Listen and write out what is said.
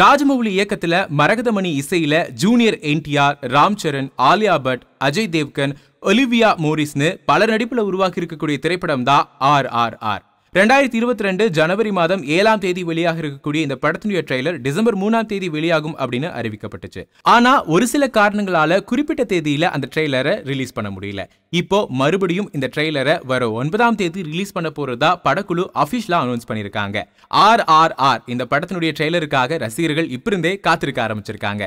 ராஜமௌலி இயக்கத்துல மரகதமணி இசையில junior NTR Ram Charan Alia Bhatt Ajay Devgan Olivia மோரிஸ்னு பல நடிப்புல உருவாக்கி இருக்கக்கூடிய திரைப்படம் தான் ஆர் ஆர் ஆர் ரெண்டாயிரத்தி இருபத்தி ரெண்டு ஜனவரி மாதம் ஏழாம் தேதி வெளியாக இருக்கக்கூடிய இந்த படத்தினுடைய ட்ரெய்லர் டிசம்பர் மூணாம் தேதி வெளியாகும் அப்படின்னு அறிவிக்கப்பட்டுச்சு ஆனா ஒரு சில காரணங்களால குறிப்பிட்ட தேதியில அந்த ட்ரெய்லரை ரிலீஸ் பண்ண முடியல இப்போ மறுபடியும் இந்த ட்ரெய்லரை வர ஒன்பதாம் தேதி ரிலீஸ் பண்ண போறதா படக்குழு அபிஷியலா அனௌன்ஸ் பண்ணிருக்காங்க ஆர் ஆர் ஆர் இந்த படத்தினுடைய ட்ரெய்லருக்காக ரசிகர்கள் இப்பிருந்தே இருந்தே காத்திருக்க ஆரம்பிச்சிருக்காங்க